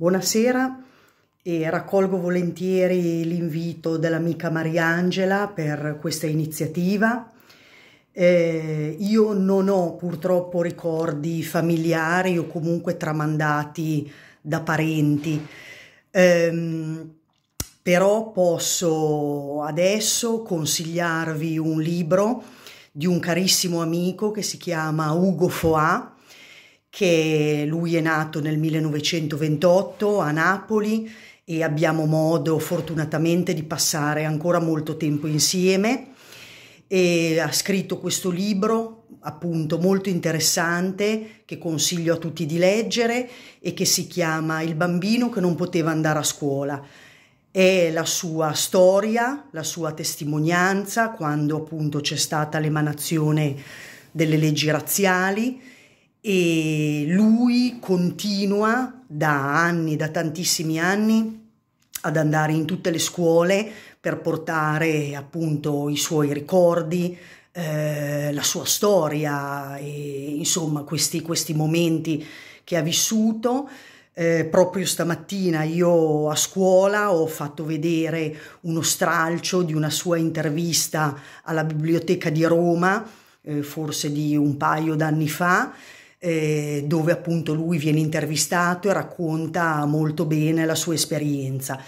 Buonasera e raccolgo volentieri l'invito dell'amica Mariangela per questa iniziativa. Eh, io non ho purtroppo ricordi familiari o comunque tramandati da parenti, eh, però posso adesso consigliarvi un libro di un carissimo amico che si chiama Ugo Foà, che lui è nato nel 1928 a Napoli e abbiamo modo fortunatamente di passare ancora molto tempo insieme e ha scritto questo libro appunto molto interessante che consiglio a tutti di leggere e che si chiama Il bambino che non poteva andare a scuola. È la sua storia, la sua testimonianza quando appunto c'è stata l'emanazione delle leggi razziali e lui continua da anni, da tantissimi anni, ad andare in tutte le scuole per portare appunto i suoi ricordi, eh, la sua storia, e, insomma questi, questi momenti che ha vissuto. Eh, proprio stamattina io a scuola ho fatto vedere uno stralcio di una sua intervista alla biblioteca di Roma, eh, forse di un paio d'anni fa, eh, dove appunto lui viene intervistato e racconta molto bene la sua esperienza.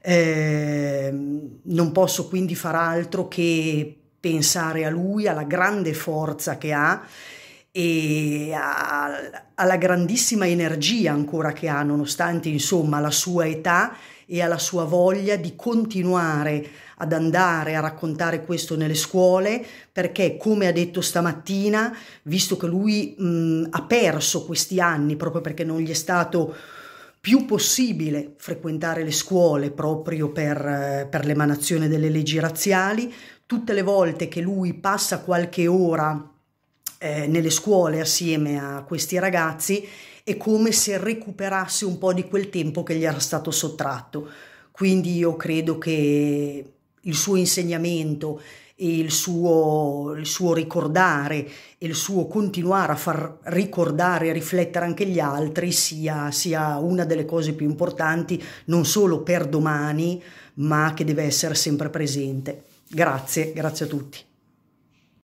Eh, non posso quindi far altro che pensare a lui, alla grande forza che ha e a, alla grandissima energia ancora che ha, nonostante insomma la sua età e alla sua voglia di continuare ad andare a raccontare questo nelle scuole perché, come ha detto stamattina, visto che lui mh, ha perso questi anni proprio perché non gli è stato più possibile frequentare le scuole proprio per, eh, per l'emanazione delle leggi razziali, tutte le volte che lui passa qualche ora eh, nelle scuole assieme a questi ragazzi è come se recuperasse un po' di quel tempo che gli era stato sottratto. Quindi io credo che il suo insegnamento e il suo, il suo ricordare e il suo continuare a far ricordare e riflettere anche gli altri sia, sia una delle cose più importanti non solo per domani ma che deve essere sempre presente. Grazie, grazie a tutti.